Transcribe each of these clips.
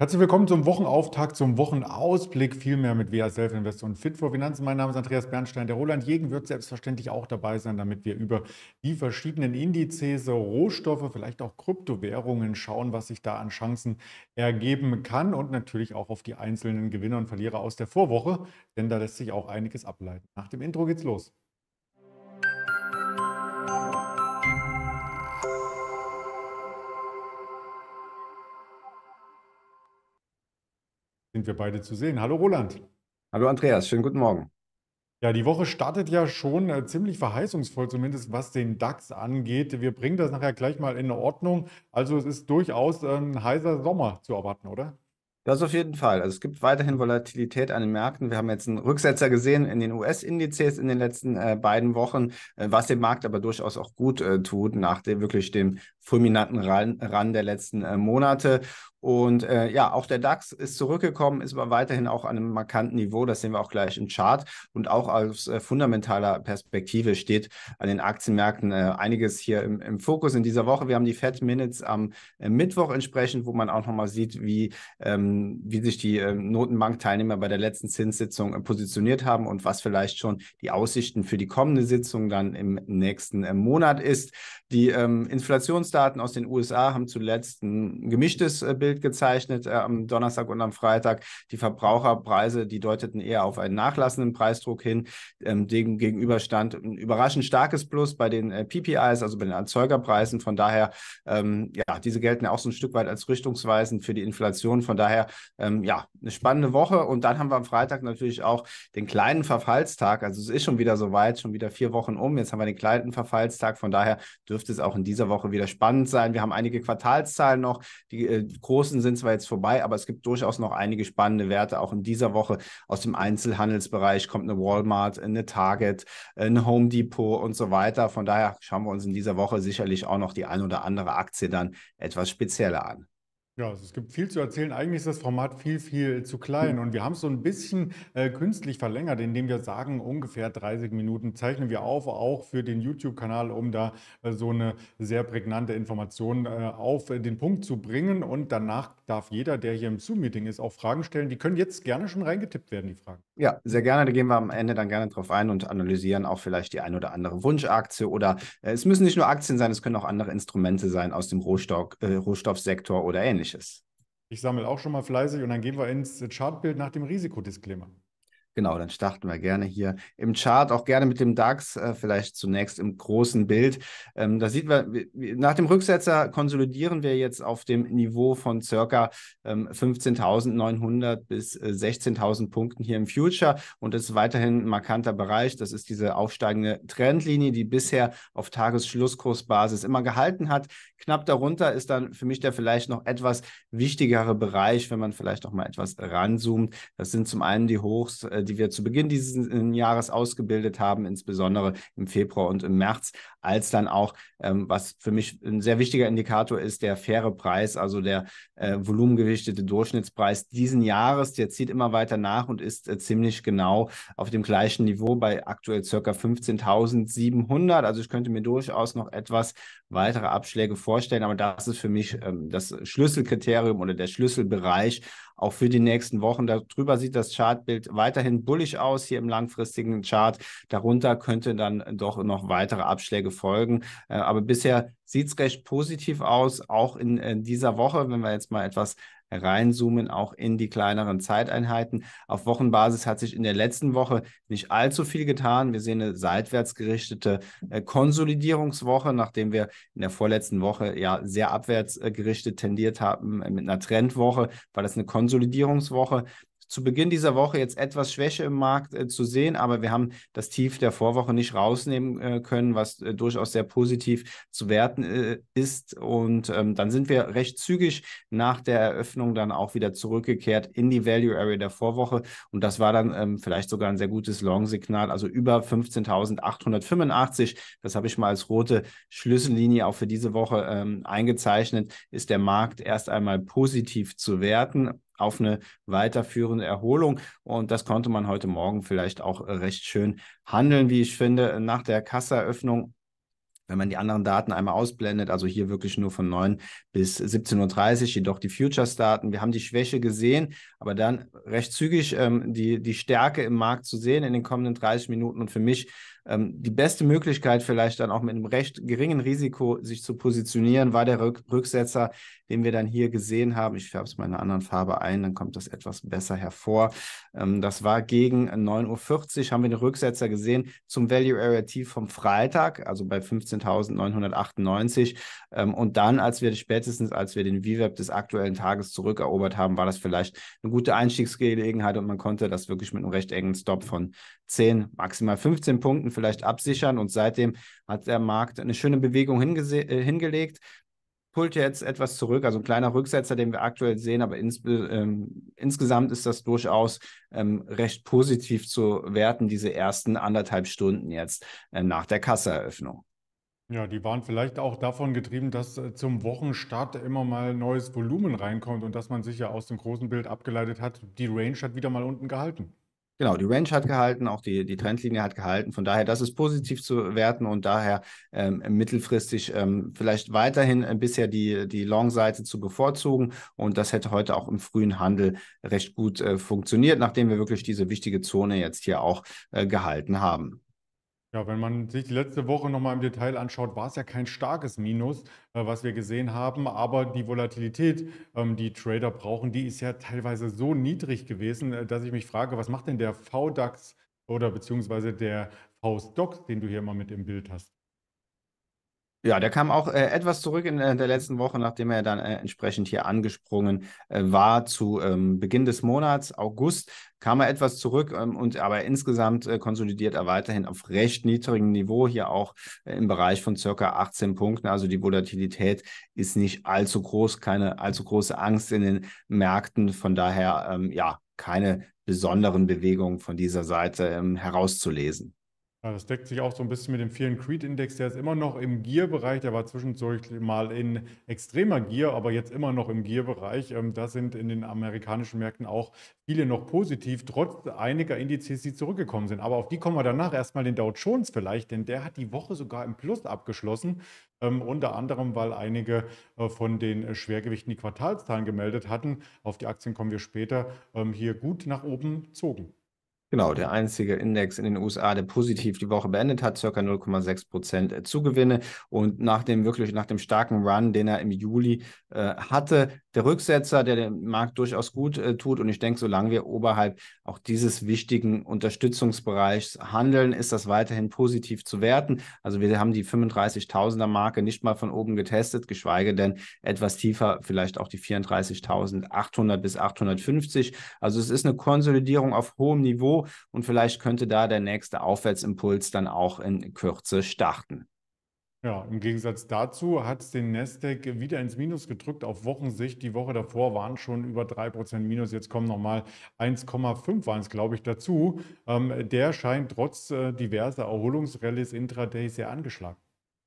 Herzlich willkommen zum Wochenauftakt, zum Wochenausblick, vielmehr mit WA Self Investor und Fit for Finanzen. Mein Name ist Andreas Bernstein. Der Roland Jegen wird selbstverständlich auch dabei sein, damit wir über die verschiedenen Indizes, Rohstoffe, vielleicht auch Kryptowährungen schauen, was sich da an Chancen ergeben kann und natürlich auch auf die einzelnen Gewinner und Verlierer aus der Vorwoche, denn da lässt sich auch einiges ableiten. Nach dem Intro geht's los. sind wir beide zu sehen. Hallo Roland. Hallo Andreas, schönen guten Morgen. Ja, die Woche startet ja schon äh, ziemlich verheißungsvoll, zumindest was den DAX angeht. Wir bringen das nachher gleich mal in Ordnung. Also es ist durchaus äh, ein heißer Sommer zu erwarten, oder? Das auf jeden Fall. Also es gibt weiterhin Volatilität an den Märkten. Wir haben jetzt einen Rücksetzer gesehen in den US-Indizes in den letzten äh, beiden Wochen, äh, was dem Markt aber durchaus auch gut äh, tut nach dem, wirklich dem fulminanten Ran der letzten äh, Monate. Und äh, ja, auch der DAX ist zurückgekommen, ist aber weiterhin auch an einem markanten Niveau. Das sehen wir auch gleich im Chart. Und auch aus äh, fundamentaler Perspektive steht an den Aktienmärkten äh, einiges hier im, im, Fokus in dieser Woche. Wir haben die Fed Minutes am äh, Mittwoch entsprechend, wo man auch nochmal sieht, wie, ähm, wie sich die ähm, Notenbankteilnehmer bei der letzten Zinssitzung äh, positioniert haben und was vielleicht schon die Aussichten für die kommende Sitzung dann im nächsten Monat ist. Die ähm, Inflations Inflationsdaten aus den USA haben zuletzt ein gemischtes äh, Bild gezeichnet äh, am Donnerstag und am Freitag. Die Verbraucherpreise, die deuteten eher auf einen nachlassenden Preisdruck hin. Ähm, dem gegenüber stand ein überraschend starkes Plus bei den äh, PPIs, also bei den Erzeugerpreisen. Von daher, ähm, ja, diese gelten ja auch so ein Stück weit als richtungsweisend für die Inflation. Von daher, ähm, ja, eine spannende Woche. Und dann haben wir am Freitag natürlich auch den kleinen Verfallstag. Also es ist schon wieder soweit, schon wieder vier Wochen um. Jetzt haben wir den kleinen Verfallstag. Von daher dürfte es auch in dieser Woche wieder spannend spannend sein. Wir haben einige Quartalszahlen noch. Die äh, großen sind zwar jetzt vorbei, aber es gibt durchaus noch einige spannende Werte. Auch in dieser Woche aus dem Einzelhandelsbereich kommt eine Walmart, eine Target, äh, ein Home Depot und so weiter. Von daher schauen wir uns in dieser Woche sicherlich auch noch die ein oder andere Aktie dann etwas spezieller an. Ja, also es gibt viel zu erzählen. Eigentlich ist das Format viel, viel zu klein. Und wir haben es so ein bisschen äh, künstlich verlängert, indem wir sagen, ungefähr 30 Minuten zeichnen wir auf, auch für den YouTube-Kanal, um da äh, so eine sehr prägnante Information äh, auf den Punkt zu bringen. Und danach darf jeder, der hier im Zoom-Meeting ist, auch Fragen stellen. Die können jetzt gerne schon reingetippt werden, die Fragen. Ja, sehr gerne. Da gehen wir am Ende dann gerne drauf ein und analysieren auch vielleicht die ein oder andere Wunschaktie. Oder äh, es müssen nicht nur Aktien sein, es können auch andere Instrumente sein aus dem Rohstoff, äh, Rohstoffsektor oder ähnliches ähnliches. Ich sammle auch schon mal fleißig und dann gehen wir ins Chartbild nach dem Risikodisclaimer. Genau, dann starten wir gerne hier im Chart, auch gerne mit dem DAX, äh, vielleicht zunächst im großen Bild. Ähm, da sieht man, nach dem Rücksetzer konsolidieren wir jetzt auf dem Niveau von circa ähm, 15.900 bis 16.000 äh, Punkten hier im Future. Und das ist weiterhin ein markanter Bereich. Das ist diese aufsteigende Trendlinie, die bisher auf Tagesschlusskursbasis immer gehalten hat. Knapp darunter ist dann für mich der vielleicht noch etwas wichtigere Bereich, wenn man vielleicht auch mal etwas ranzoomt. Das sind zum einen die Hochs, äh, die wir zu Beginn dieses Jahres ausgebildet haben, insbesondere im Februar und im März, als dann auch, ähm, was für mich ein sehr wichtiger Indikator ist, der faire Preis, also der äh, volumengewichtete Durchschnittspreis diesen Jahres, der zieht immer weiter nach und ist äh, ziemlich genau auf dem gleichen Niveau bei aktuell ca. 15.700. Also ich könnte mir durchaus noch etwas weitere Abschläge vorstellen, aber das ist für mich ähm, das Schlüsselkriterium oder der Schlüsselbereich, auch für die nächsten Wochen. Darüber sieht das Chartbild weiterhin bullig aus hier im langfristigen Chart. Darunter könnte dann doch noch weitere Abschläge folgen. Äh, aber bisher sieht es recht positiv aus, auch in, in äh, dieser Woche, wenn wir jetzt mal etwas reinzoomen, auch in die kleineren Zeiteinheiten. Auf Wochenbasis hat sich in der letzten Woche nicht allzu viel getan. Wir sehen eine seitwärts gerichtete äh, Konsolidierungswoche, nachdem wir in der vorletzten Woche ja sehr abwärts äh, gerichtet tendiert haben äh, mit einer Trendwoche, war das eine Konsolidierungswoche zu Beginn dieser Woche jetzt etwas Schwäche im Markt äh, zu sehen, aber wir haben das Tief der Vorwoche nicht rausnehmen äh, können, was äh, durchaus sehr positiv zu werten äh, ist. Und ähm, dann sind wir recht zügig nach der Eröffnung dann auch wieder zurückgekehrt in die Value Area der Vorwoche. Und das war dann ähm, vielleicht sogar ein sehr gutes Long-Signal, also über 15.885. Das habe ich mal als rote Schlüssellinie auch für diese Woche ähm, eingezeichnet. Ist der Markt erst einmal positiv zu werten auf eine weiterführende Erholung. Und das konnte man heute Morgen vielleicht auch äh, recht schön handeln, wie ich finde, nach der Kasseröffnung wenn man die anderen Daten einmal ausblendet, also hier wirklich nur von 9 bis 17.30 Uhr, jedoch die Futures-Daten. Wir haben die Schwäche gesehen, aber dann recht zügig ähm, die, die Stärke im Markt zu sehen in den kommenden 30 Minuten. Und für mich ähm, die beste Möglichkeit vielleicht dann auch mit einem recht geringen Risiko sich zu positionieren, war der Rück Rücksetzer, den wir dann hier gesehen haben. Ich färbe es mal in einer anderen Farbe ein, dann kommt das etwas besser hervor. Ähm, das war gegen 9.40 Uhr, haben wir den Rücksetzer gesehen zum Value Area Tief vom Freitag, also bei 15.998. Ähm, und dann, als wir spätestens, als wir den VWAP des aktuellen Tages zurückerobert haben, war das vielleicht eine gute Einstiegsgelegenheit und man konnte das wirklich mit einem recht engen Stop von 10, maximal 15 Punkten vielleicht absichern. Und seitdem hat der Markt eine schöne Bewegung äh, hingelegt pullt jetzt etwas zurück, also ein kleiner Rücksetzer, den wir aktuell sehen, aber ins, ähm, insgesamt ist das durchaus ähm, recht positiv zu werten, diese ersten anderthalb Stunden jetzt ähm, nach der Kasseeröffnung. Ja, die waren vielleicht auch davon getrieben, dass äh, zum Wochenstart immer mal neues Volumen reinkommt und dass man sich ja aus dem großen Bild abgeleitet hat, die Range hat wieder mal unten gehalten. Genau, die Range hat gehalten, auch die, die Trendlinie hat gehalten. Von daher, das ist positiv zu werten und daher ähm, mittelfristig ähm, vielleicht weiterhin äh, bisher die, die Long-Seite zu bevorzugen. Und das hätte heute auch im frühen Handel recht gut äh, funktioniert, nachdem wir wirklich diese wichtige Zone jetzt hier auch äh, gehalten haben. Ja, wenn man sich die letzte Woche nochmal im Detail anschaut, war es ja kein starkes Minus, äh, was wir gesehen haben. Aber die Volatilität, ähm, die Trader brauchen, die ist ja teilweise so niedrig gewesen, äh, dass ich mich frage, was macht denn der VDAX oder beziehungsweise der V-Stock, den du hier mal mit im Bild hast? Ja, der kam auch äh, etwas zurück in äh, der letzten Woche, nachdem er dann äh, entsprechend hier angesprungen äh, war zu ähm, Beginn des Monats, August, kam er etwas zurück ähm, und aber insgesamt äh, konsolidiert er weiterhin auf recht niedrigem Niveau, hier auch äh, im Bereich von circa 18 Punkten. Also die Volatilität ist nicht allzu groß, keine allzu große Angst in den Märkten. Von daher, ähm, ja, keine besonderen Bewegungen von dieser Seite ähm, herauszulesen. Ja, das deckt sich auch so ein bisschen mit dem vielen Creed-Index. Der ist immer noch im Gear-Bereich. Der war zwischendurch mal in extremer Gear, aber jetzt immer noch im Gear-Bereich. Ähm, da sind in den amerikanischen Märkten auch viele noch positiv, trotz einiger Indizes, die zurückgekommen sind. Aber auf die kommen wir danach. Erstmal den Dow Jones vielleicht, denn der hat die Woche sogar im Plus abgeschlossen. Ähm, unter anderem, weil einige äh, von den Schwergewichten die Quartalszahlen gemeldet hatten. Auf die Aktien kommen wir später ähm, hier gut nach oben zogen. Genau, der einzige Index in den USA, der positiv die Woche beendet hat, circa 0,6 Prozent Zugewinne. Und nach dem wirklich, nach dem starken Run, den er im Juli äh, hatte, der Rücksetzer, der dem Markt durchaus gut äh, tut. Und ich denke, solange wir oberhalb auch dieses wichtigen Unterstützungsbereichs handeln, ist das weiterhin positiv zu werten. Also wir haben die 35.000er Marke nicht mal von oben getestet, geschweige denn etwas tiefer, vielleicht auch die 34.800 bis 850. Also es ist eine Konsolidierung auf hohem Niveau und vielleicht könnte da der nächste Aufwärtsimpuls dann auch in Kürze starten. Ja, im Gegensatz dazu hat es den Nasdaq wieder ins Minus gedrückt auf Wochensicht. Die Woche davor waren schon über 3% Minus, jetzt kommen nochmal 1,5 waren es, glaube ich, dazu. Ähm, der scheint trotz äh, diverser Erholungsrallies intraday sehr angeschlagen.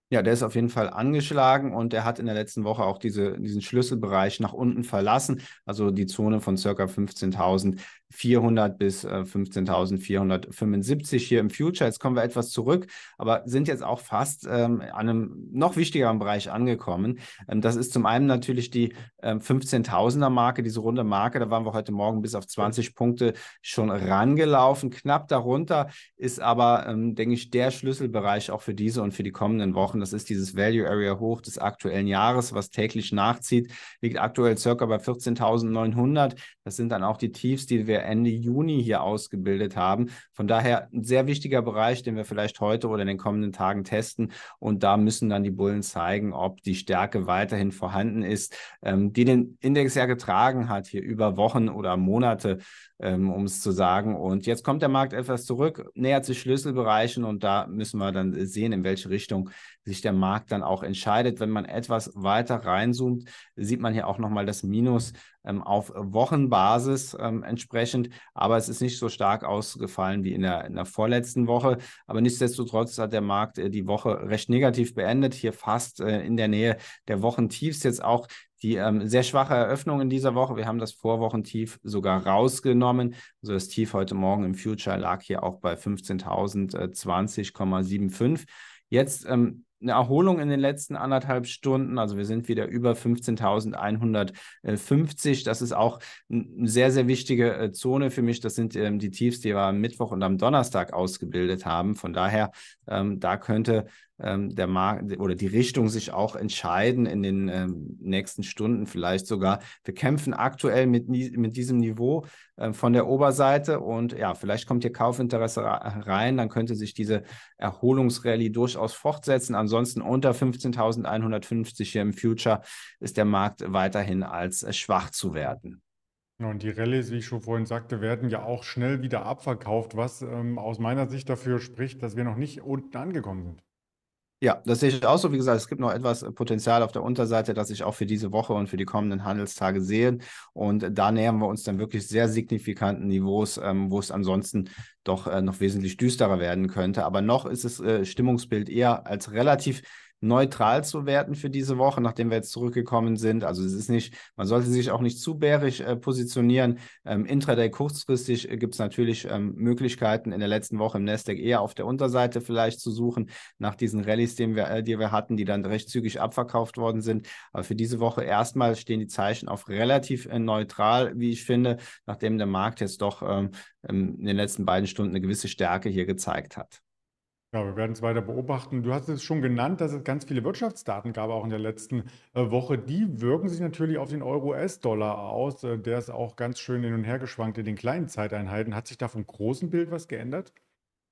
Ja, der ist auf jeden Fall angeschlagen und der hat in der letzten Woche auch diese, diesen Schlüsselbereich nach unten verlassen, also die Zone von ca. 15.000 400 bis 15.475 äh, hier im Future. Jetzt kommen wir etwas zurück, aber sind jetzt auch fast ähm, an einem noch wichtigeren Bereich angekommen. Ähm, das ist zum einen natürlich die ähm, 15.000er Marke, diese runde Marke. Da waren wir heute Morgen bis auf 20 Punkte schon rangelaufen. Knapp darunter ist aber, ähm, denke ich, der Schlüsselbereich auch für diese und für die kommenden Wochen. Das ist dieses Value Area Hoch des aktuellen Jahres, was täglich nachzieht. Liegt aktuell circa bei 14.900. Das sind dann auch die Tiefs, die wir Ende Juni hier ausgebildet haben. Von daher ein sehr wichtiger Bereich, den wir vielleicht heute oder in den kommenden Tagen testen. Und da müssen dann die Bullen zeigen, ob die Stärke weiterhin vorhanden ist, ähm, die den Index ja getragen hat, hier über Wochen oder Monate. Ähm, um es zu sagen. Und jetzt kommt der Markt etwas zurück, nähert sich Schlüsselbereichen und da müssen wir dann sehen, in welche Richtung sich der Markt dann auch entscheidet. Wenn man etwas weiter reinzoomt, sieht man hier auch nochmal das Minus ähm, auf Wochenbasis ähm, entsprechend. Aber es ist nicht so stark ausgefallen wie in der, in der vorletzten Woche. Aber nichtsdestotrotz hat der Markt äh, die Woche recht negativ beendet. Hier fast äh, in der Nähe der Wochentiefs jetzt auch die ähm, sehr schwache Eröffnung in dieser Woche. Wir haben das Vorwochentief sogar rausgenommen. Also das Tief heute Morgen im Future lag hier auch bei 15.020,75. Äh, Jetzt ähm, eine Erholung in den letzten anderthalb Stunden. Also wir sind wieder über 15.150. Das ist auch eine sehr, sehr wichtige äh, Zone für mich. Das sind ähm, die Tiefs, die wir am Mittwoch und am Donnerstag ausgebildet haben. Von daher, ähm, da könnte ähm, der Markt oder die Richtung sich auch entscheiden in den ähm, nächsten Stunden vielleicht sogar. Wir kämpfen aktuell mit, mit diesem Niveau äh, von der Oberseite und ja, vielleicht kommt hier Kaufinteresse rein, dann könnte sich diese Erholungsrallye durchaus fortsetzen. Ansonsten unter 15.150 hier im Future ist der Markt weiterhin als äh, schwach zu werten. und die Rallyes, wie ich schon vorhin sagte, werden ja auch schnell wieder abverkauft, was ähm, aus meiner Sicht dafür spricht, dass wir noch nicht unten angekommen sind. Ja, das sehe ich auch so. Wie gesagt, es gibt noch etwas äh, Potenzial auf der Unterseite, das ich auch für diese Woche und für die kommenden Handelstage sehe. Und äh, da nähern wir uns dann wirklich sehr signifikanten Niveaus, ähm, wo es ansonsten doch äh, noch wesentlich düsterer werden könnte. Aber noch ist das äh, Stimmungsbild eher als relativ neutral zu werten für diese Woche, nachdem wir jetzt zurückgekommen sind. Also es ist nicht, man sollte sich auch nicht zu bärig äh, positionieren. Ähm, Intraday kurzfristig äh, gibt es natürlich ähm, Möglichkeiten in der letzten Woche im Nasdaq eher auf der Unterseite vielleicht zu suchen nach diesen Rallyes, die wir, äh, die wir hatten, die dann recht zügig abverkauft worden sind. Aber für diese Woche erstmal stehen die Zeichen auf relativ äh, neutral, wie ich finde, nachdem der Markt jetzt doch ähm, in den letzten beiden Stunden eine gewisse Stärke hier gezeigt hat. Ja, wir werden es weiter beobachten. Du hast es schon genannt, dass es ganz viele Wirtschaftsdaten gab, auch in der letzten äh, Woche. Die wirken sich natürlich auf den Euro-US-Dollar aus. Äh, der ist auch ganz schön hin und her geschwankt in den kleinen Zeiteinheiten. Hat sich da vom großen Bild was geändert?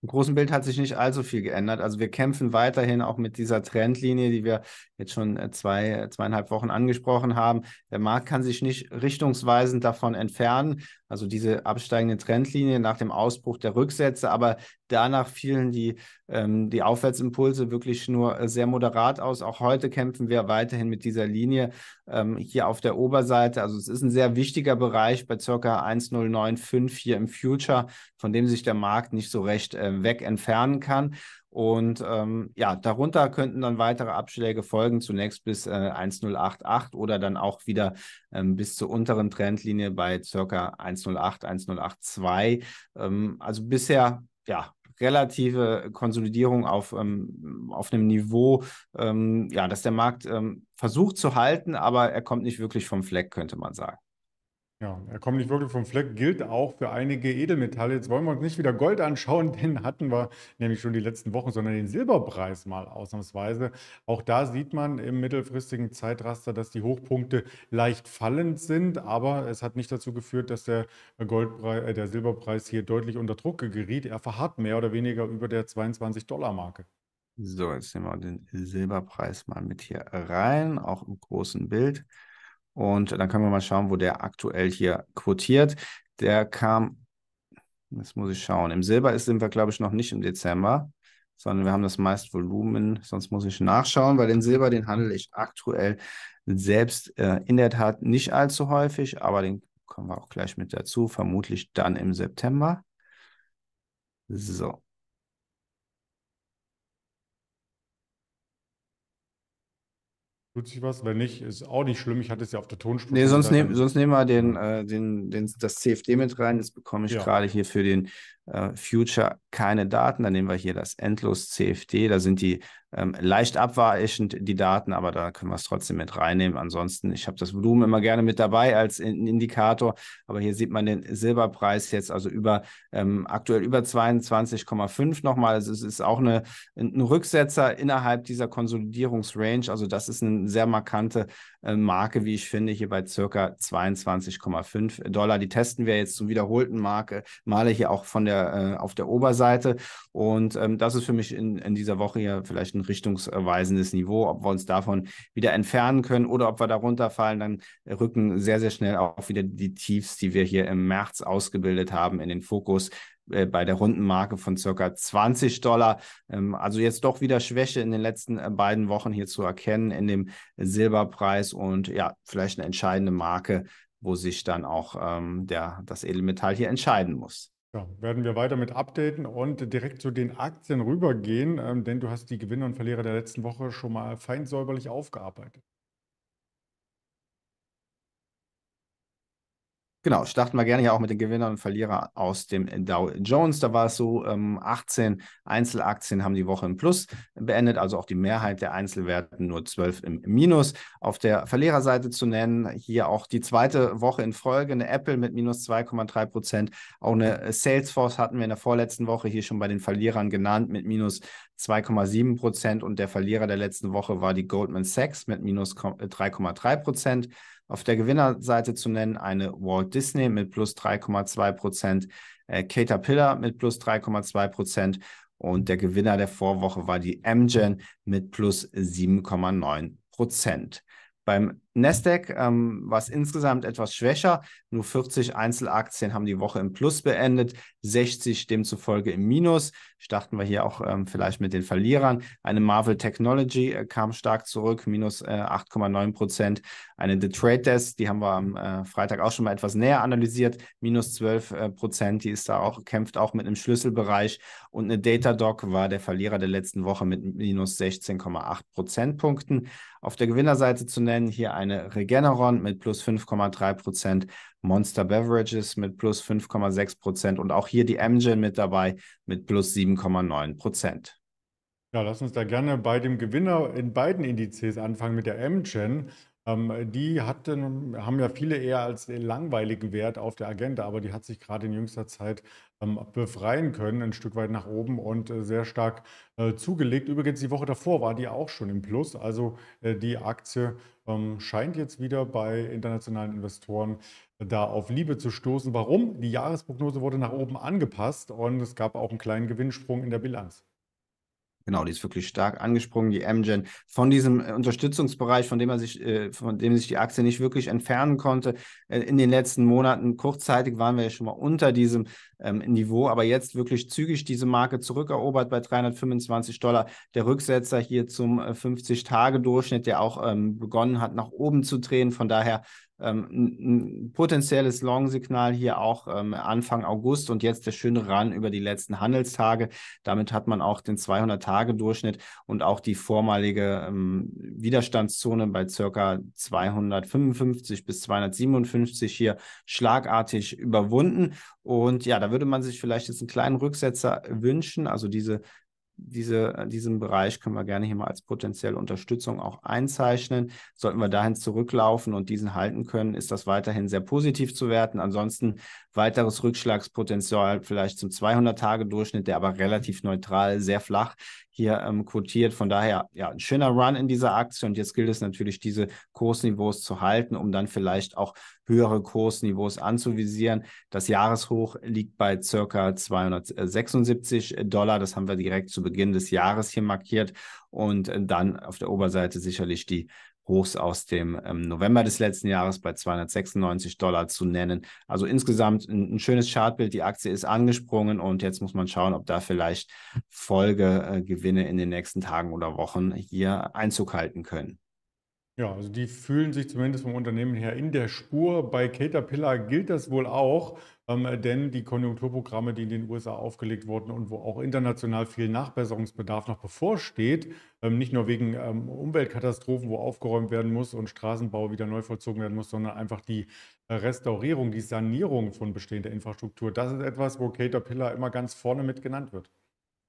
Im großen Bild hat sich nicht allzu viel geändert. Also wir kämpfen weiterhin auch mit dieser Trendlinie, die wir jetzt schon äh, zwei, zweieinhalb Wochen angesprochen haben. Der Markt kann sich nicht richtungsweisend davon entfernen. Also diese absteigende Trendlinie nach dem Ausbruch der Rücksätze, aber danach fielen die, ähm, die Aufwärtsimpulse wirklich nur äh, sehr moderat aus. Auch heute kämpfen wir weiterhin mit dieser Linie ähm, hier auf der Oberseite. Also es ist ein sehr wichtiger Bereich bei ca. 1,095 hier im Future, von dem sich der Markt nicht so recht äh, weg entfernen kann. Und ähm, ja, darunter könnten dann weitere Abschläge folgen, zunächst bis äh, 1,088 oder dann auch wieder ähm, bis zur unteren Trendlinie bei circa 1,08, 1,082. Ähm, also bisher, ja, relative Konsolidierung auf, ähm, auf einem Niveau, ähm, ja, dass der Markt ähm, versucht zu halten, aber er kommt nicht wirklich vom Fleck, könnte man sagen. Ja, er kommt nicht wirklich vom Fleck, gilt auch für einige Edelmetalle. Jetzt wollen wir uns nicht wieder Gold anschauen, den hatten wir nämlich schon die letzten Wochen, sondern den Silberpreis mal ausnahmsweise. Auch da sieht man im mittelfristigen Zeitraster, dass die Hochpunkte leicht fallend sind, aber es hat nicht dazu geführt, dass der, Goldpreis, äh, der Silberpreis hier deutlich unter Druck geriet. Er verharrt mehr oder weniger über der 22-Dollar-Marke. So, jetzt nehmen wir den Silberpreis mal mit hier rein, auch im großen Bild. Und dann können wir mal schauen, wo der aktuell hier quotiert. Der kam, das muss ich schauen, im Silber sind wir, glaube ich, noch nicht im Dezember, sondern wir haben das meiste Volumen. Sonst muss ich nachschauen, weil den Silber, den handle ich aktuell selbst äh, in der Tat nicht allzu häufig, aber den kommen wir auch gleich mit dazu, vermutlich dann im September. So, Tut sich was? Wenn nicht, ist auch nicht schlimm. Ich hatte es ja auf der Tonspur. Nee, sonst, nehm, sonst nehmen wir den, äh, den, den, das CFD mit rein. Das bekomme ich ja. gerade hier für den äh, Future keine Daten. Dann nehmen wir hier das endlos CFD. Da sind die ähm, leicht abweichend, die Daten, aber da können wir es trotzdem mit reinnehmen. Ansonsten, ich habe das Volumen immer gerne mit dabei als in Indikator, aber hier sieht man den Silberpreis jetzt, also über ähm, aktuell über 22,5 nochmal. Also es ist auch eine, ein Rücksetzer innerhalb dieser Konsolidierungsrange. Also das ist eine sehr markante äh, Marke, wie ich finde, hier bei circa 22,5 Dollar. Die testen wir jetzt zum wiederholten Marke, Male hier auch von der der, äh, auf der Oberseite. Und ähm, das ist für mich in, in dieser Woche ja vielleicht ein richtungsweisendes Niveau, ob wir uns davon wieder entfernen können oder ob wir darunter fallen, dann rücken sehr, sehr schnell auch wieder die Tiefs, die wir hier im März ausgebildet haben, in den Fokus äh, bei der runden Marke von circa 20 Dollar. Ähm, also jetzt doch wieder Schwäche in den letzten äh, beiden Wochen hier zu erkennen in dem Silberpreis und ja, vielleicht eine entscheidende Marke, wo sich dann auch ähm, der, das Edelmetall hier entscheiden muss. Ja, werden wir weiter mit updaten und direkt zu den Aktien rübergehen, ähm, denn du hast die Gewinner und Verlierer der letzten Woche schon mal feinsäuberlich aufgearbeitet. Genau, starten wir gerne ja auch mit den Gewinnern und Verlierern aus dem Dow Jones. Da war es so, 18 ähm, Einzelaktien haben die Woche im Plus beendet, also auch die Mehrheit der Einzelwerten nur 12 im Minus. Auf der Verliererseite zu nennen, hier auch die zweite Woche in Folge, eine Apple mit minus 2,3 Prozent, auch eine Salesforce hatten wir in der vorletzten Woche hier schon bei den Verlierern genannt mit minus 2,7 Prozent und der Verlierer der letzten Woche war die Goldman Sachs mit minus 3,3 Prozent auf der Gewinnerseite zu nennen eine Walt Disney mit plus 3,2 Prozent, äh, Caterpillar mit plus 3,2 Prozent und der Gewinner der Vorwoche war die Amgen mit plus 7,9 Prozent. Beim Nasdaq ähm, war es insgesamt etwas schwächer. Nur 40 Einzelaktien haben die Woche im Plus beendet, 60 demzufolge im Minus. Starten wir hier auch ähm, vielleicht mit den Verlierern. Eine Marvel Technology äh, kam stark zurück, minus äh, 8,9 Prozent. Eine The Trade Desk, die haben wir am äh, Freitag auch schon mal etwas näher analysiert, minus 12 äh, Prozent. Die ist da auch, kämpft auch mit einem Schlüsselbereich. Und eine Datadog war der Verlierer der letzten Woche mit minus 16,8 Prozentpunkten. Auf der Gewinnerseite zu nennen hier ein eine Regeneron mit plus 5,3 Prozent, Monster Beverages mit plus 5,6 Prozent und auch hier die Amgen mit dabei mit plus 7,9 Prozent. Ja, lass uns da gerne bei dem Gewinner in beiden Indizes anfangen mit der Amgen. Ähm, die hatten, haben ja viele eher als langweiligen Wert auf der Agenda, aber die hat sich gerade in jüngster Zeit ähm, befreien können, ein Stück weit nach oben und äh, sehr stark äh, zugelegt. Übrigens, die Woche davor war die auch schon im Plus. Also äh, die Aktie ähm, scheint jetzt wieder bei internationalen Investoren da auf Liebe zu stoßen. Warum? Die Jahresprognose wurde nach oben angepasst und es gab auch einen kleinen Gewinnsprung in der Bilanz. Genau, die ist wirklich stark angesprungen, die MGen. Von diesem äh, Unterstützungsbereich, von dem er sich, äh, von dem sich die Aktie nicht wirklich entfernen konnte, äh, in den letzten Monaten, kurzzeitig waren wir ja schon mal unter diesem ähm, Niveau, aber jetzt wirklich zügig diese Marke zurückerobert bei 325 Dollar. Der Rücksetzer hier zum äh, 50-Tage-Durchschnitt, der auch ähm, begonnen hat, nach oben zu drehen. Von daher ein, ähm, ein potenzielles Long-Signal hier auch ähm, Anfang August und jetzt der schöne Run über die letzten Handelstage. Damit hat man auch den 200-Tage-Durchschnitt und auch die vormalige ähm, Widerstandszone bei circa 255 bis 257 hier schlagartig überwunden. Und ja, da würde man sich vielleicht jetzt einen kleinen Rücksetzer wünschen, also diese diese, äh, diesen Bereich können wir gerne hier mal als potenzielle Unterstützung auch einzeichnen. Sollten wir dahin zurücklaufen und diesen halten können, ist das weiterhin sehr positiv zu werten. Ansonsten weiteres Rückschlagspotenzial vielleicht zum 200-Tage-Durchschnitt, der aber relativ neutral, sehr flach hier ähm, quotiert. Von daher, ja, ein schöner Run in dieser Aktie. Und jetzt gilt es natürlich, diese Kursniveaus zu halten, um dann vielleicht auch höhere Kursniveaus anzuvisieren. Das Jahreshoch liegt bei circa 276 Dollar. Das haben wir direkt zu Beginn des Jahres hier markiert. Und äh, dann auf der Oberseite sicherlich die Hochs aus dem ähm, November des letzten Jahres bei 296 Dollar zu nennen. Also insgesamt ein, ein, schönes Chartbild. Die Aktie ist angesprungen und jetzt muss man schauen, ob da vielleicht Folgegewinne äh, in den nächsten Tagen oder Wochen hier Einzug halten können. Ja, also die fühlen sich zumindest vom Unternehmen her in der Spur. Bei Caterpillar gilt das wohl auch. Ähm, denn die Konjunkturprogramme, die in den USA aufgelegt wurden und wo auch international viel Nachbesserungsbedarf noch bevorsteht, ähm, nicht nur wegen ähm, Umweltkatastrophen, wo aufgeräumt werden muss und Straßenbau wieder neu vollzogen werden muss, sondern einfach die äh, Restaurierung, die Sanierung von bestehender Infrastruktur. Das ist etwas, wo Caterpillar immer ganz vorne mit genannt wird.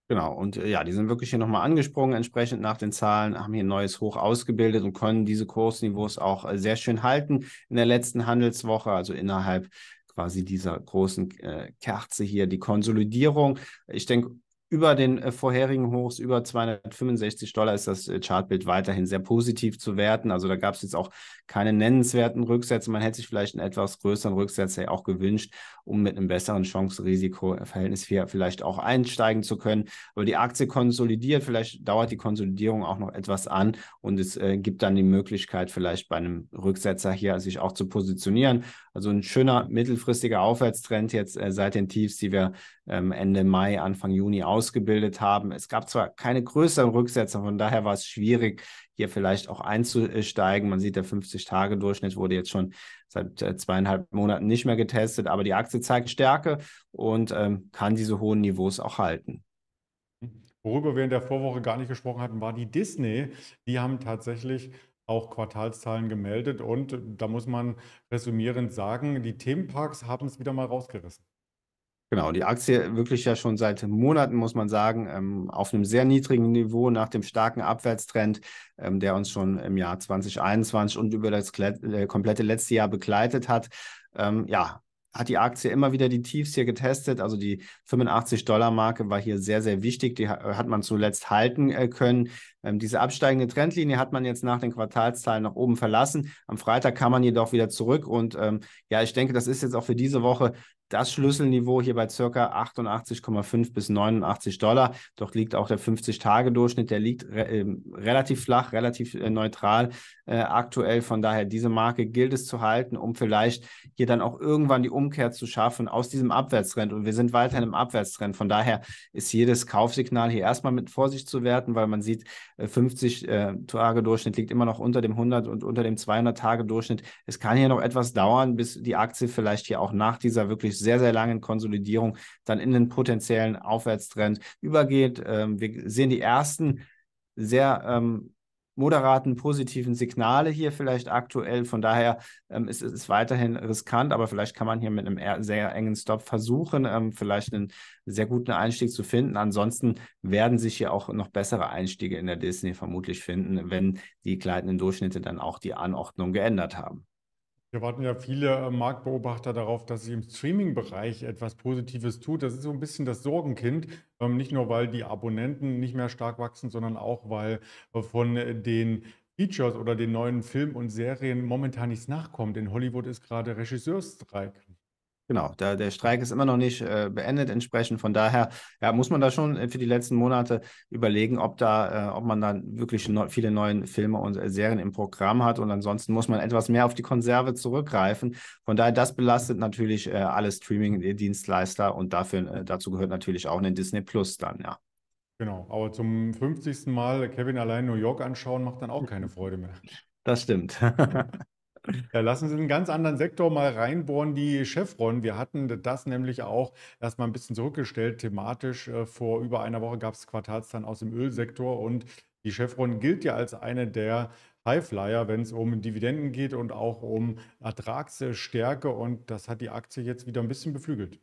Genau, und äh, ja, die sind wirklich hier nochmal angesprungen, entsprechend nach den Zahlen, haben hier ein neues Hoch ausgebildet und können diese Kursniveaus auch äh, sehr schön halten in der letzten Handelswoche, also innerhalb quasi dieser großen äh, Kerze hier, die Konsolidierung. Ich denke, über den äh, vorherigen Hochs, über 265 Dollar, ist das äh, Chartbild weiterhin sehr positiv zu werten. Also da gab es jetzt auch keine nennenswerten Rücksätze. Man hätte sich vielleicht einen etwas größeren Rücksatz ja auch gewünscht, um mit einem besseren Chance-Risiko-Verhältnis äh, vielleicht auch einsteigen zu können. Aber die Aktie konsolidiert, vielleicht dauert die Konsolidierung auch noch etwas an und es äh, gibt dann die Möglichkeit, vielleicht bei einem Rücksetzer hier sich auch zu positionieren. Also ein schöner mittelfristiger Aufwärtstrend jetzt äh, seit den Tiefs, die wir ähm, Ende Mai, Anfang Juni ausgebildet haben. Es gab zwar keine größeren Rücksetzer, von daher war es schwierig, hier vielleicht auch einzusteigen. Man sieht, der 50-Tage-Durchschnitt wurde jetzt schon seit äh, zweieinhalb Monaten nicht mehr getestet, aber die Aktie zeigt Stärke und ähm, kann diese hohen Niveaus auch halten. Worüber wir in der Vorwoche gar nicht gesprochen hatten, war die Disney. Die haben tatsächlich auch Quartalszahlen gemeldet und da muss man resümierend sagen, die Themenparks haben es wieder mal rausgerissen. Genau, die Aktie wirklich ja schon seit Monaten, muss man sagen, ähm, auf einem sehr niedrigen Niveau nach dem starken Abwärtstrend, ähm, der uns schon im Jahr 2021 und über das äh, komplette letzte Jahr begleitet hat. Ähm, ja, hat die Aktie immer wieder die Tiefs hier getestet. Also die 85-Dollar-Marke war hier sehr, sehr wichtig. Die hat man zuletzt halten äh, können. Ähm, diese absteigende Trendlinie hat man jetzt nach den Quartalszahlen nach oben verlassen. Am Freitag kam man jedoch wieder zurück und ähm, ja, ich denke, das ist jetzt auch für diese Woche das Schlüsselniveau hier bei ca. 88,5 bis 89 Dollar. Doch liegt auch der 50-Tage-Durchschnitt, der liegt re äh, relativ flach, relativ äh, neutral äh, aktuell. Von daher, diese Marke gilt es zu halten, um vielleicht hier dann auch irgendwann die Umkehr zu schaffen aus diesem Abwärtstrend. Und wir sind weiterhin im Abwärtstrend. Von daher ist jedes Kaufsignal hier erstmal mit Vorsicht zu werten, weil man sieht, 50 äh, äh, Tage Durchschnitt liegt immer noch unter dem 100 und unter dem 200 Tage Durchschnitt. Es kann hier noch etwas dauern, bis die Aktie vielleicht hier auch nach dieser wirklich sehr, sehr langen Konsolidierung dann in den potenziellen Aufwärtstrend übergeht. Ähm, wir sehen die ersten sehr ähm, moderaten positiven Signale hier vielleicht aktuell. Von daher ähm, ist es weiterhin riskant, aber vielleicht kann man hier mit einem sehr engen Stop versuchen, ähm, vielleicht einen sehr guten Einstieg zu finden. Ansonsten werden sich hier auch noch bessere Einstiege in der Disney vermutlich finden, wenn die gleitenden Durchschnitte dann auch die Anordnung geändert haben. Wir warten ja viele äh, Marktbeobachter darauf, dass sich im Streaming-Bereich etwas Positives tut. Das ist so ein bisschen das Sorgenkind, ähm, nicht nur weil die Abonnenten nicht mehr stark wachsen, sondern auch weil äh, von äh, den Features oder den neuen Filmen und Serien momentan nichts nachkommt. In Hollywood ist gerade Regisseursstreik. Genau, der, der Streik ist immer noch nicht äh, beendet entsprechend. Von daher ja, muss man da schon äh, für die letzten Monate überlegen, ob, da, äh, ob man da wirklich ne viele neue Filme und äh, Serien im Programm hat. Und ansonsten muss man etwas mehr auf die Konserve zurückgreifen. Von daher, das belastet natürlich äh, alle Streaming-Dienstleister und dafür, dazu gehört natürlich auch ein Disney Plus dann, ja. Genau, aber zum 50. Mal Kevin allein New York anschauen macht dann auch keine Freude mehr. Das stimmt. Ja, lassen Sie einen ganz anderen Sektor mal reinbohren, die Chevron. Wir hatten das nämlich auch erstmal ein bisschen zurückgestellt, thematisch. Äh, vor über einer Woche gab es Quartals dann aus dem Ölsektor und die Chevron gilt ja als eine der Highflyer, wenn es um Dividenden geht und auch um Ertragsstärke. Und das hat die Aktie jetzt wieder ein bisschen beflügelt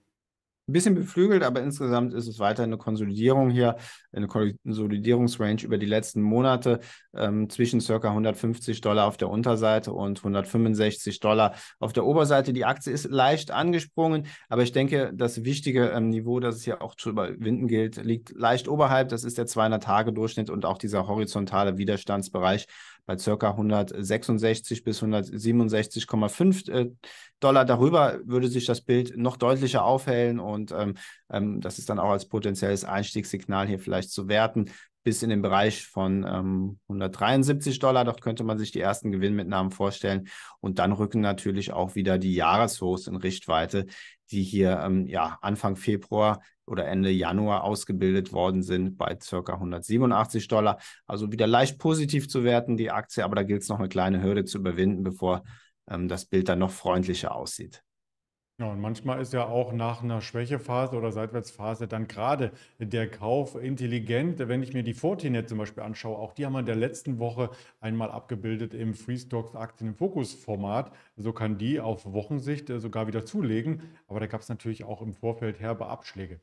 ein bisschen beflügelt, aber insgesamt ist es weiter eine Konsolidierung hier, eine Konsolidierungsrange über die letzten Monate ähm, zwischen circa 150 Dollar auf der Unterseite und 165 Dollar auf der Oberseite. Die Aktie ist leicht angesprungen, aber ich denke, das wichtige ähm, Niveau, das es hier auch zu überwinden gilt, liegt leicht oberhalb. Das ist der 200-Tage-Durchschnitt und auch dieser horizontale Widerstandsbereich bei ca. 166 bis 167,5 äh, Dollar. Darüber würde sich das Bild noch deutlicher aufhellen und ähm, ähm, das ist dann auch als potenzielles Einstiegssignal hier vielleicht zu werten bis in den Bereich von ähm, 173 Dollar. Doch könnte man sich die ersten Gewinnmitnahmen vorstellen. Und dann rücken natürlich auch wieder die Jahreshochs in Richtweite, die hier ähm, ja, Anfang Februar oder Ende Januar ausgebildet worden sind bei ca. 187 Dollar. Also wieder leicht positiv zu werten, die Aktie, aber da gilt es noch eine kleine Hürde zu überwinden, bevor ähm, das Bild dann noch freundlicher aussieht. Ja, und manchmal ist ja auch nach einer Schwächephase oder Seitwärtsphase dann gerade der Kauf intelligent. Wenn ich mir die Fortinet zum Beispiel anschaue, auch die haben wir in der letzten Woche einmal abgebildet im Free Aktien im Fokusformat. So kann die auf Wochensicht äh, sogar wieder zulegen. Aber da gab es natürlich auch im Vorfeld herbe Abschläge.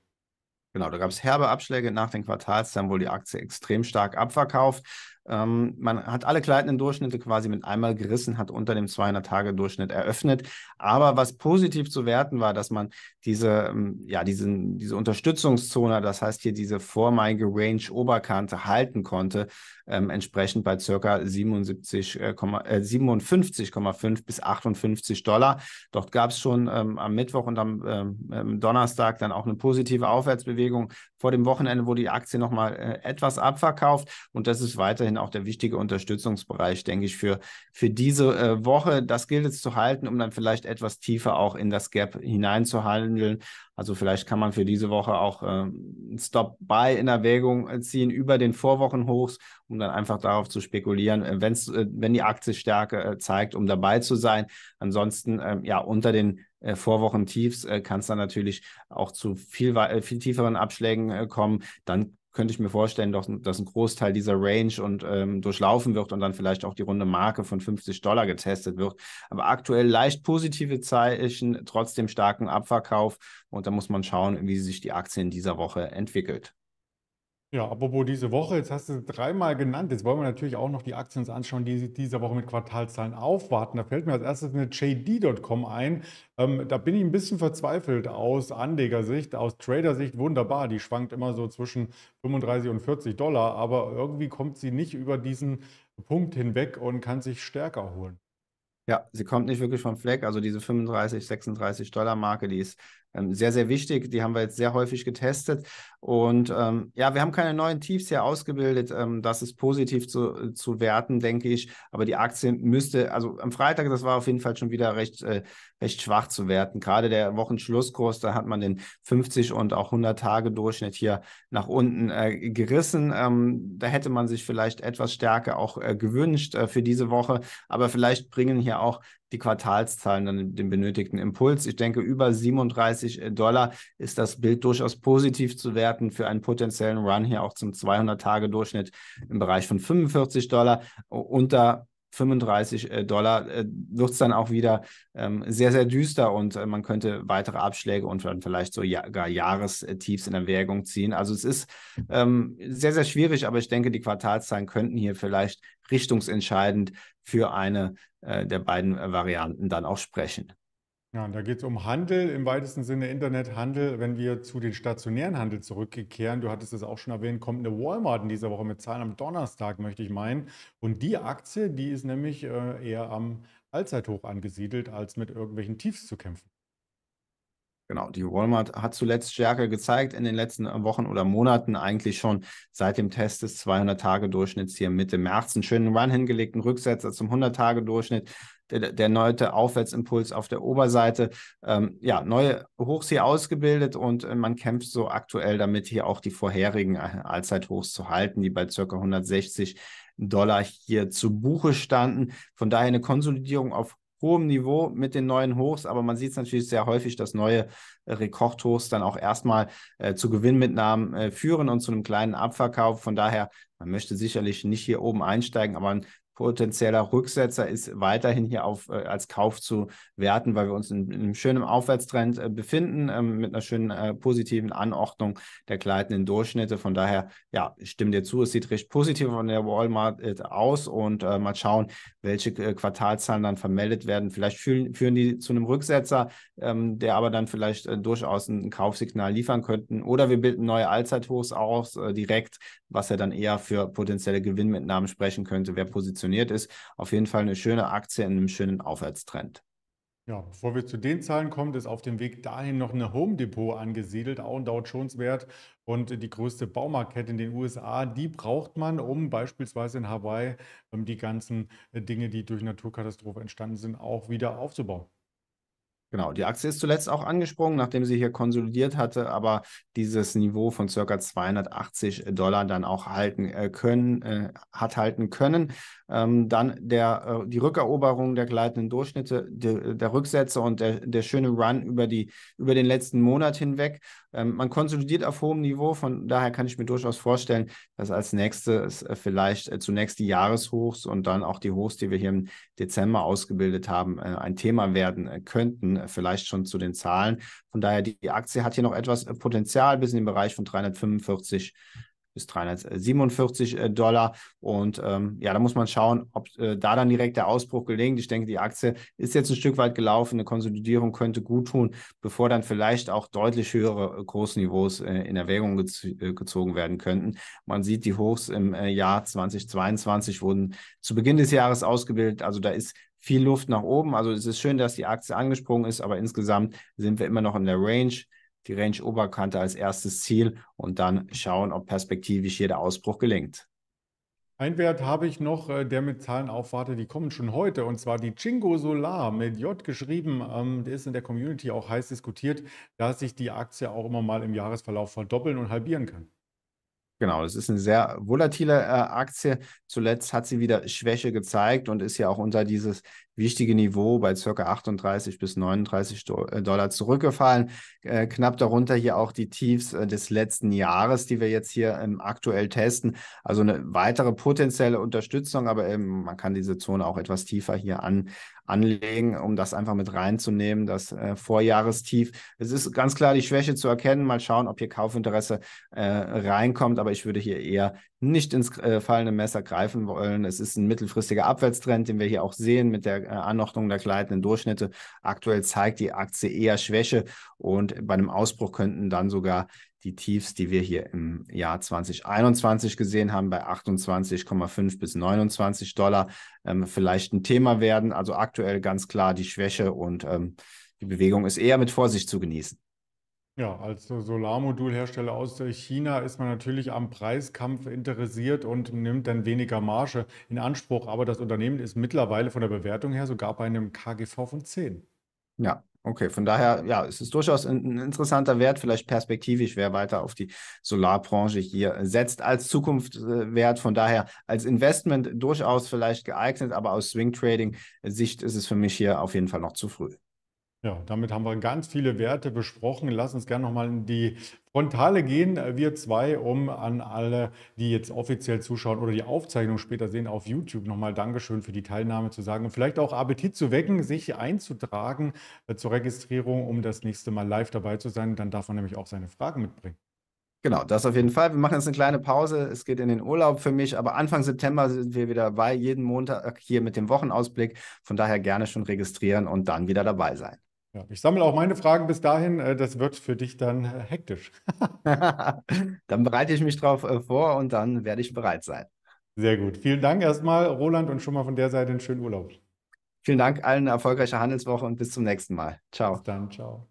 Genau, da gab es herbe Abschläge nach den Quartals, dann wohl die Aktie extrem stark abverkauft. Ähm, man hat alle gleitenden Durchschnitte quasi mit einmal gerissen, hat unter dem 200-Tage-Durchschnitt eröffnet. Aber was positiv zu werten war, dass man diese, ähm, ja, diesen, diese Unterstützungszone, das heißt hier diese vormeige Range-Oberkante halten konnte, ähm, entsprechend bei ca. 77,5 äh, 57, äh, bis 58 Dollar. Dort gab es schon ähm, am Mittwoch und am ähm, ähm, Donnerstag dann auch eine positive Aufwärtsbewegung vor dem Wochenende, wurde die Aktie nochmal äh, etwas abverkauft und das ist weiterhin weiterhin auch der wichtige Unterstützungsbereich, denke ich, für, für diese äh, Woche. Das gilt es zu halten, um dann vielleicht etwas tiefer auch in das Gap hineinzuhandeln. Also vielleicht kann man für diese Woche auch äh, Stop-Buy in Erwägung äh, ziehen über den Vorwochenhochs, um dann einfach darauf zu spekulieren, äh, wenn's, äh, wenn die Aktie Stärke äh, zeigt, um dabei zu sein. Ansonsten, ähm, ja, unter den Vorwochentiefs kann es dann natürlich auch zu viel, viel tieferen Abschlägen kommen. Dann könnte ich mir vorstellen, dass, dass ein Großteil dieser Range und ähm, durchlaufen wird und dann vielleicht auch die runde Marke von 50 Dollar getestet wird. Aber aktuell leicht positive Zeichen, trotzdem starken Abverkauf und da muss man schauen, wie sich die Aktie in dieser Woche entwickelt. Ja, apropos diese Woche, jetzt hast du es dreimal genannt. Jetzt wollen wir natürlich auch noch die Aktien uns anschauen, die diese Woche mit Quartalzahlen aufwarten. Da fällt mir als erstes eine JD.com ein. Ähm, da bin ich ein bisschen verzweifelt aus Anlegersicht, aus Tradersicht. Wunderbar, die schwankt immer so zwischen 35 und 40 Dollar, aber irgendwie kommt sie nicht über diesen Punkt hinweg und kann sich stärker holen. Ja, sie kommt nicht wirklich vom Fleck. Also diese 35, 36 Dollar Marke, die ist ähm, sehr, sehr wichtig. Die haben wir jetzt sehr häufig getestet. Und ähm, ja, wir haben keine neuen Tiefs hier ausgebildet. Ähm, das ist positiv zu, zu werten, denke ich. Aber die Aktie müsste, also am Freitag, das war auf jeden Fall schon wieder recht, äh, recht schwach zu werten. Gerade der Wochenschlusskurs, da hat man den 50 und auch 100 Tage Durchschnitt hier nach unten äh, gerissen. Ähm, da hätte man sich vielleicht etwas stärker auch äh, gewünscht äh, für diese Woche. Aber vielleicht bringen hier auch die Quartalszahlen dann den benötigten Impuls. Ich denke, über 37 äh, Dollar ist das Bild durchaus positiv zu werten für einen potenziellen Run hier auch zum 200-Tage-Durchschnitt im Bereich von 45 Dollar. Unter 35 äh, Dollar äh, wird es dann auch wieder ähm, sehr, sehr düster und äh, man könnte weitere Abschläge und dann vielleicht so ja, gar Jahrestiefs in Erwägung ziehen. Also es ist ähm, sehr, sehr schwierig, aber ich denke, die Quartalszahlen könnten hier vielleicht richtungsentscheidend für eine äh, der beiden äh, Varianten dann auch sprechen. Ja, und da geht es um Handel, im weitesten Sinne Internethandel. Wenn wir zu den stationären Handel zurückkehren, du hattest es auch schon erwähnt, kommt eine Walmart in dieser Woche mit Zahlen am Donnerstag, möchte ich meinen. Und die Aktie, die ist nämlich äh, eher am Allzeithoch angesiedelt, als mit irgendwelchen Tiefs zu kämpfen. Genau, die Walmart hat zuletzt Stärke gezeigt in den letzten Wochen oder Monaten, eigentlich schon seit dem Test des 200-Tage-Durchschnitts hier Mitte März. Einen schönen Run hingelegt, einen Rücksetzer zum 100-Tage-Durchschnitt der, der neue Aufwärtsimpuls auf der Oberseite. Ähm, ja, neue Hochs hier ausgebildet und äh, man kämpft so aktuell damit, hier auch die vorherigen äh, Allzeithochs zu halten, die bei circa 160 Dollar hier zu Buche standen. Von daher eine Konsolidierung auf hohem Niveau mit den neuen Hochs, aber man sieht es natürlich sehr häufig, dass neue äh, Rekordhochs dann auch erstmal äh, zu Gewinnmitnahmen äh, führen und zu einem kleinen Abverkauf. Von daher, man möchte sicherlich nicht hier oben einsteigen, aber ein potenzieller Rücksetzer ist weiterhin hier auf, äh, als Kauf zu werten, weil wir uns in, in einem schönen Aufwärtstrend äh, befinden, ähm, mit einer schönen äh, positiven Anordnung der gleitenden Durchschnitte. Von daher, ja, stimme dir zu, es sieht recht positiv von der Walmart äh, aus und äh, mal schauen, welche äh, Quartalzahlen dann vermeldet werden. Vielleicht führen, führen die zu einem Rücksetzer, ähm, der aber dann vielleicht durchaus ein Kaufsignal liefern könnten. Oder wir bilden neue Allzeithochs aus direkt, was ja dann eher für potenzielle Gewinnmitnahmen sprechen könnte. Wer positioniert positioniert ist. Auf jeden Fall eine schöne Aktie in einem schönen Aufwärtstrend. Ja, bevor wir zu den Zahlen kommen, ist auf dem Weg dahin noch eine Home Depot angesiedelt, auch ein Dow Jones Wert und die größte Baumarktkette in den USA. Die braucht man, um beispielsweise in Hawaii ähm, die ganzen äh, Dinge, die durch Naturkatastrophe entstanden sind, auch wieder aufzubauen. Genau, die Aktie ist zuletzt auch angesprungen, nachdem sie hier konsolidiert hatte, aber dieses Niveau von circa 280 Dollar dann auch halten äh, können, äh, hat halten können. Ähm, dann der, äh, die Rückeroberung der gleitenden Durchschnitte, de, der Rücksätze und der, der schöne Run über, die, über den letzten Monat hinweg ähm, man konsolidiert auf hohem Niveau, von daher kann ich mir durchaus vorstellen, dass als nächstes äh, vielleicht äh, zunächst die Jahreshochs und dann auch die Hochs, die wir hier im Dezember ausgebildet haben, äh, ein Thema werden äh, könnten, äh, vielleicht schon zu den Zahlen. Von daher, die, die Aktie hat hier noch etwas äh, Potenzial bis in den Bereich von 345 bis 347 äh, Dollar. Und ähm, ja, da muss man schauen, ob äh, da dann direkt der Ausbruch gelingt. Ich denke, die Aktie ist jetzt ein Stück weit gelaufen. Eine Konsolidierung könnte gut tun, bevor dann vielleicht auch deutlich höhere Großniveaus äh, äh, in Erwägung gez äh, gezogen werden könnten. Man sieht, die Hochs im äh, Jahr 2022 wurden zu Beginn des Jahres ausgebildet. Also da ist viel Luft nach oben. Also es ist schön, dass die Aktie angesprungen ist, aber insgesamt sind wir immer noch in der Range die Range-Oberkante als erstes Ziel und dann schauen, ob perspektivisch hier der Ausbruch gelingt. Ein Wert habe ich noch, äh, der mit Zahlen aufwartet, die kommen schon heute, und zwar die Chingo Solar mit J geschrieben. Ähm, der ist in der Community auch heiß diskutiert, da sich die Aktie auch immer mal im Jahresverlauf verdoppeln und halbieren kann. Genau, das ist eine sehr volatile äh, Aktie. Zuletzt hat sie wieder Schwäche gezeigt und ist ja auch unter dieses wichtige Niveau bei ca. 38 bis 39 äh, Dollar zurückgefallen. Äh, knapp darunter hier auch die Tiefs äh, des letzten Jahres, die wir jetzt hier ähm, aktuell testen. Also eine weitere potenzielle Unterstützung, aber eben, man kann diese Zone auch etwas tiefer hier an, anlegen, um das einfach mit reinzunehmen, das äh, Vorjahrestief. Es ist ganz klar die Schwäche zu erkennen. Mal schauen, ob hier Kaufinteresse reinkommt, aber ich würde hier eher nicht ins äh, fallende Messer greifen wollen. Es ist ein mittelfristiger Abwärtstrend, den wir hier auch sehen mit der äh, Anordnung der gleitenden Durchschnitte. Aktuell zeigt die Aktie eher Schwäche und bei einem Ausbruch könnten dann sogar die Tiefs, die wir hier im Jahr 2021 gesehen haben, bei 28,5 bis 29 Dollar, ähm, vielleicht ein Thema werden. Also aktuell ganz klar die Schwäche und ähm, die Bewegung ist eher mit Vorsicht zu genießen. Ja, als Solarmodulhersteller aus China ist man natürlich am Preiskampf interessiert und nimmt dann weniger Marge in Anspruch. Aber das Unternehmen ist mittlerweile von der Bewertung her sogar bei einem KGV von 10. Ja, okay. Von daher, ja, es ist durchaus ein, ein interessanter Wert, vielleicht perspektivisch, wer weiter auf die Solarbranche hier setzt als Zukunftswert. Von daher als Investment durchaus vielleicht geeignet, aber aus Swing Trading Sicht ist es für mich hier auf jeden Fall noch zu früh. Ja, damit haben wir ganz viele Werte besprochen. Lass uns gerne nochmal in die Frontale gehen, äh, wir zwei, um an alle, die jetzt offiziell zuschauen oder die Aufzeichnung später sehen auf YouTube, nochmal Dankeschön für die Teilnahme zu sagen und vielleicht auch Appetit zu wecken, sich einzutragen äh, zur Registrierung, um das nächste Mal live dabei zu sein. Dann darf man nämlich auch seine Fragen mitbringen. Genau, das auf jeden Fall. Wir machen jetzt eine kleine Pause. Es geht in den Urlaub für mich, aber Anfang September sind wir wieder bei jeden Montag hier mit dem Wochenausblick. Von daher gerne schon registrieren und dann wieder dabei sein. Ja, ich sammle auch meine Fragen bis dahin. Äh, das wird für dich dann äh, hektisch. dann bereite ich mich drauf äh, vor und dann werde ich bereit sein. Sehr gut. Vielen Dank erstmal, Roland, und schon mal von der Seite einen schönen Urlaub. Vielen Dank allen, eine erfolgreiche Handelswoche und bis zum nächsten Mal. Ciao. Bis dann, ciao.